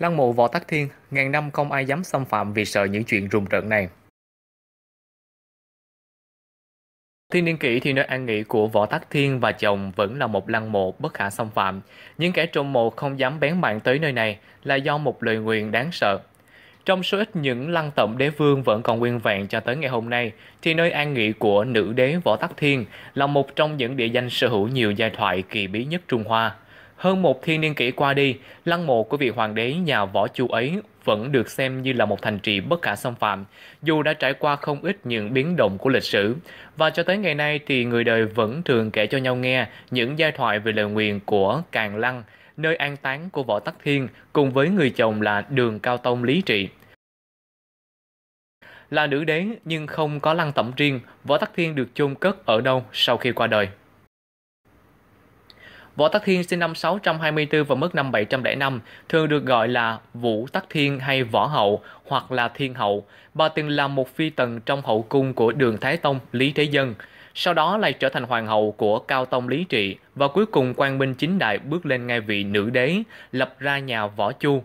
Lăng mộ Võ Tắc Thiên, ngàn năm không ai dám xâm phạm vì sợ những chuyện rùng rợn này. Thiên niên kỷ thì nơi an nghỉ của Võ Tắc Thiên và chồng vẫn là một lăng mộ bất khả xâm phạm. Những kẻ trộm mộ không dám bén mạng tới nơi này là do một lời nguyền đáng sợ. Trong số ít những lăng tẩm đế vương vẫn còn nguyên vẹn cho tới ngày hôm nay, thì nơi an nghỉ của nữ đế Võ Tắc Thiên là một trong những địa danh sở hữu nhiều giai thoại kỳ bí nhất Trung Hoa. Hơn một thiên niên kỷ qua đi, lăng mộ của vị hoàng đế nhà võ chu ấy vẫn được xem như là một thành trì bất khả xâm phạm, dù đã trải qua không ít những biến động của lịch sử. Và cho tới ngày nay thì người đời vẫn thường kể cho nhau nghe những giai thoại về lời nguyền của Càng Lăng, nơi an táng của Võ Tắc Thiên cùng với người chồng là Đường Cao Tông Lý Trị. Là nữ đế nhưng không có lăng tẩm riêng, Võ Tắc Thiên được chôn cất ở đâu sau khi qua đời. Võ Tắc Thiên sinh năm 624 và mất năm 705, thường được gọi là Vũ Tắc Thiên hay Võ Hậu hoặc là Thiên Hậu. Bà từng là một phi tần trong hậu cung của Đường Thái Tông, Lý Thế Dân. Sau đó lại trở thành hoàng hậu của Cao Tông Lý Trị và cuối cùng Quang Minh Chính Đại bước lên ngai vị nữ đế, lập ra nhà Võ Chu.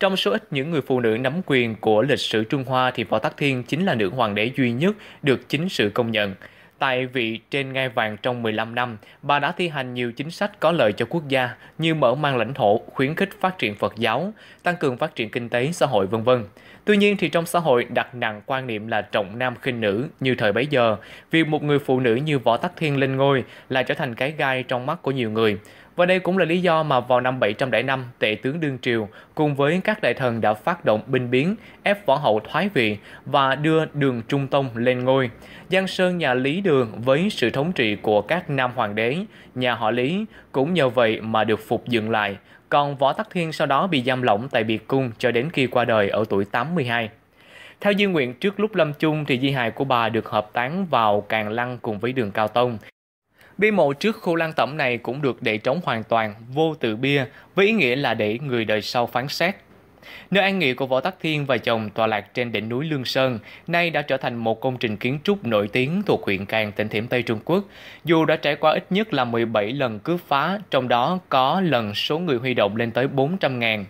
Trong số ít những người phụ nữ nắm quyền của lịch sử Trung Hoa thì Võ Tắc Thiên chính là nữ hoàng đế duy nhất được chính sự công nhận. Tại vị trên ngai vàng trong 15 năm, bà đã thi hành nhiều chính sách có lợi cho quốc gia như mở mang lãnh thổ, khuyến khích phát triển Phật giáo, tăng cường phát triển kinh tế, xã hội vân vân. Tuy nhiên thì trong xã hội đặt nặng quan niệm là trọng nam khinh nữ như thời bấy giờ, việc một người phụ nữ như Võ Tắc Thiên lên ngôi là trở thành cái gai trong mắt của nhiều người. Và đây cũng là lý do mà vào năm 705, tể tướng đương triều cùng với các đại thần đã phát động binh biến, ép võ hậu thoái vị và đưa đường Trung Tông lên ngôi. Giang Sơn nhà Lý Đường với sự thống trị của các nam hoàng đế, nhà họ Lý cũng nhờ vậy mà được phục dựng lại. Còn Võ Tắc Thiên sau đó bị giam lỏng tại biệt cung cho đến khi qua đời ở tuổi 82. Theo di nguyện trước lúc lâm chung thì di hài của bà được hợp tán vào Càng Lăng cùng với đường Cao Tông. Bia mộ trước khu lăng tẩm này cũng được để trống hoàn toàn, vô từ bia, với ý nghĩa là để người đời sau phán xét. Nơi an nghỉ của Võ Tắc Thiên và chồng tòa lạc trên đỉnh núi Lương Sơn, nay đã trở thành một công trình kiến trúc nổi tiếng thuộc huyện Càng, tỉnh Thiểm Tây Trung Quốc. Dù đã trải qua ít nhất là 17 lần cướp phá, trong đó có lần số người huy động lên tới 400 000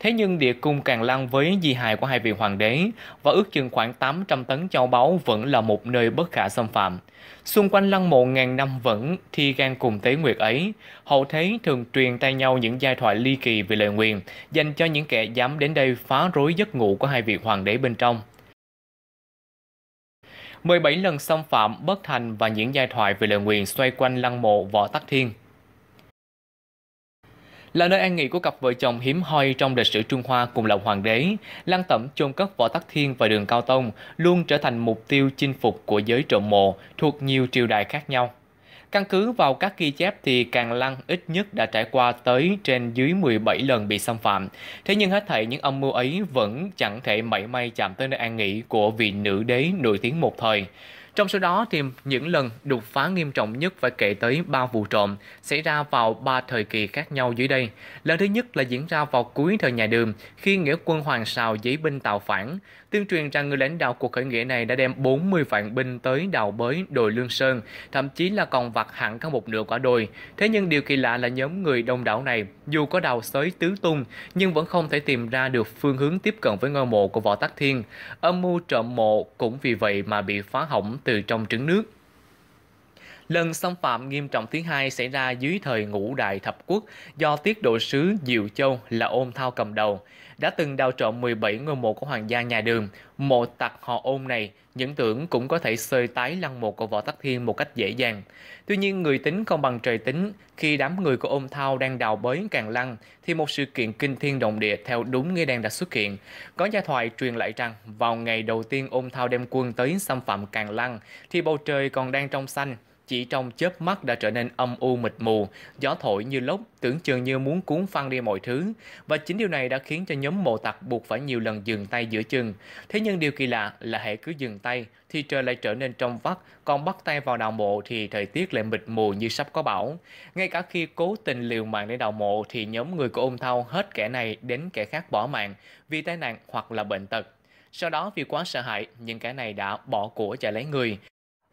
Thế nhưng địa cung Càng Lăng với di hài của hai vị hoàng đế và ước chừng khoảng 800 tấn châu báu vẫn là một nơi bất khả xâm phạm. Xung quanh lăng mộ ngàn năm vẫn thi gan cùng tế nguyệt ấy, hậu thế thường truyền tay nhau những giai thoại ly kỳ về lời nguyền dành cho những kẻ dám đến đây phá rối giấc ngủ của hai vị hoàng đế bên trong. 17 lần xâm phạm, bất thành và những giai thoại về lời nguyền xoay quanh lăng mộ Võ Tắc Thiên – là nơi an nghỉ của cặp vợ chồng hiếm hoi trong lịch sử Trung Hoa cùng lòng hoàng đế. Lăng tẩm chôn cất Võ Tắc Thiên và Đường Cao Tông luôn trở thành mục tiêu chinh phục của giới trộm mộ thuộc nhiều triều đại khác nhau. Căn cứ vào các ghi chép thì Càng Lăng ít nhất đã trải qua tới trên dưới 17 lần bị xâm phạm. Thế nhưng hết thảy những âm mưu ấy vẫn chẳng thể mảy may chạm tới nơi an nghỉ của vị nữ đế nổi tiếng một thời. Trong số đó thì những lần đột phá nghiêm trọng nhất phải kể tới ba vụ trộm xảy ra vào ba thời kỳ khác nhau dưới đây. Lần thứ nhất là diễn ra vào cuối thời nhà Đường khi nghĩa quân Hoàng Sào giấy binh tạo phản. Tuyên truyền rằng người lãnh đạo cuộc khởi nghĩa này đã đem 40 vạn binh tới đào bới đồi Lương Sơn, thậm chí là còn vặt hẳn cả một nửa quả đồi. Thế nhưng điều kỳ lạ là nhóm người đông đảo này dù có đào xới tứ tung nhưng vẫn không thể tìm ra được phương hướng tiếp cận với ngôi mộ của Võ Tắc Thiên. Âm mưu trộm mộ cũng vì vậy mà bị phá hỏng từ trong trứng nước Lần xâm phạm nghiêm trọng thứ hai xảy ra dưới thời ngũ đại thập quốc do tiết độ sứ Diệu Châu là ôm thao cầm đầu, đã từng đào trộm 17 ngôi mộ của hoàng gia nhà đường. Mộ tặc họ ôm này, những tưởng cũng có thể sơi tái lăng mộ của Võ Tắc Thiên một cách dễ dàng. Tuy nhiên người tính không bằng trời tính, khi đám người của ôm thao đang đào bới càng lăng, thì một sự kiện kinh thiên động địa theo đúng nghi đang đã xuất hiện. Có gia thoại truyền lại rằng vào ngày đầu tiên ôm thao đem quân tới xâm phạm càng lăng, thì bầu trời còn đang trong xanh, chỉ trong chớp mắt đã trở nên âm u mịt mù, gió thổi như lốc, tưởng chừng như muốn cuốn phăng đi mọi thứ. Và chính điều này đã khiến cho nhóm mộ tặc buộc phải nhiều lần dừng tay giữa chừng. Thế nhưng điều kỳ lạ là hệ cứ dừng tay, thì trời lại trở nên trong vắt, còn bắt tay vào đào mộ thì thời tiết lại mịt mù như sắp có bão. Ngay cả khi cố tình liều mạng để đào mộ thì nhóm người của ôm Thao hết kẻ này đến kẻ khác bỏ mạng vì tai nạn hoặc là bệnh tật. Sau đó vì quá sợ hãi, những kẻ này đã bỏ của chạy lấy người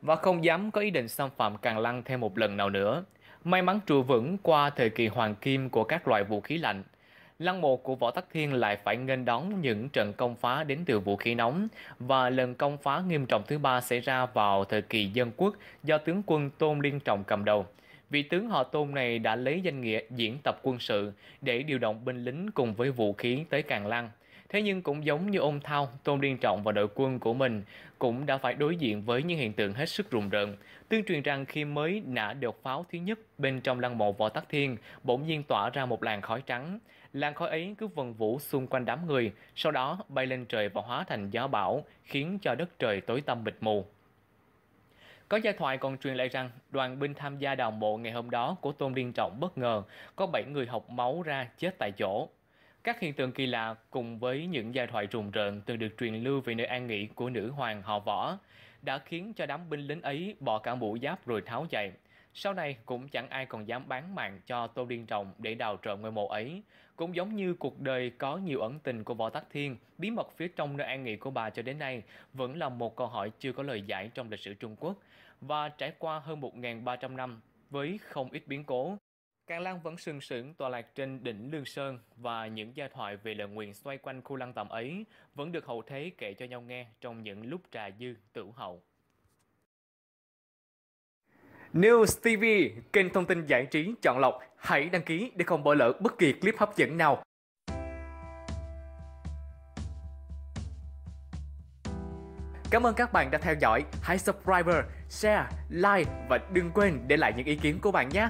và không dám có ý định xâm phạm Càng Lăng thêm một lần nào nữa. May mắn trụ vững qua thời kỳ hoàng kim của các loại vũ khí lạnh, lăng mộ của Võ Tắc Thiên lại phải nghênh đón những trận công phá đến từ vũ khí nóng và lần công phá nghiêm trọng thứ ba xảy ra vào thời kỳ dân quốc do tướng quân Tôn Liên Trọng cầm đầu. Vị tướng họ Tôn này đã lấy danh nghĩa diễn tập quân sự để điều động binh lính cùng với vũ khí tới Càng Lăng. Thế nhưng cũng giống như ông Thao, Tôn Liên Trọng và đội quân của mình cũng đã phải đối diện với những hiện tượng hết sức rùng rợn. Tương truyền rằng khi mới nã được pháo thứ nhất bên trong lăng mộ Võ Tắc Thiên, bỗng nhiên tỏa ra một làn khói trắng. Làn khói ấy cứ vần vũ xung quanh đám người, sau đó bay lên trời và hóa thành gió bão, khiến cho đất trời tối tăm mịt mù. Có gia thoại còn truyền lại rằng đoàn binh tham gia đào mộ ngày hôm đó của Tôn Liên Trọng bất ngờ có 7 người học máu ra chết tại chỗ. Các hiện tượng kỳ lạ cùng với những giai thoại rùng rợn từng được truyền lưu về nơi an nghỉ của nữ hoàng họ võ đã khiến cho đám binh lính ấy bỏ cả mũ giáp rồi tháo chạy. Sau này cũng chẳng ai còn dám bán mạng cho Tô Điên Trọng để đào trộm ngôi mộ ấy. Cũng giống như cuộc đời có nhiều ẩn tình của Võ Tắc Thiên, bí mật phía trong nơi an nghỉ của bà cho đến nay vẫn là một câu hỏi chưa có lời giải trong lịch sử Trung Quốc. Và trải qua hơn 1.300 năm với không ít biến cố, Càng lang vẫn sừng sững tọa lạc trên đỉnh Lương Sơn và những gia thoại về lời nguyện xoay quanh khu lăng tầm ấy vẫn được hậu thế kể cho nhau nghe trong những lúc trà dư tử hậu. News TV, kênh thông tin giải trí chọn lọc, hãy đăng ký để không bỏ lỡ bất kỳ clip hấp dẫn nào. Cảm ơn các bạn đã theo dõi, hãy subscribe, share, like và đừng quên để lại những ý kiến của bạn nhé.